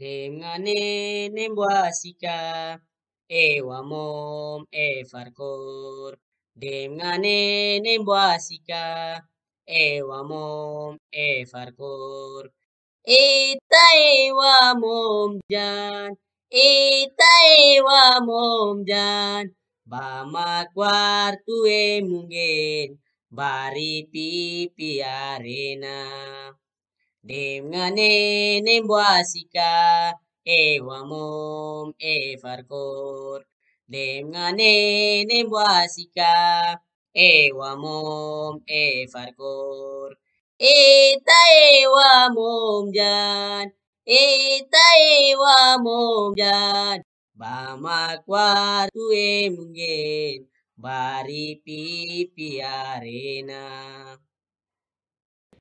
Dengan nenek wasika ewamom Dengan nenek wasika ewamom efarkor. Eta ewamom jan, eta ewamom jan. kuartu e mungen bari pipi arena. Demganen buasika ewamom efarkor. Demganen buasika ewamom efarkor. Eta ewamom jan. Eta ewamom jan. Bamakwar tu emgen bari pipi arena.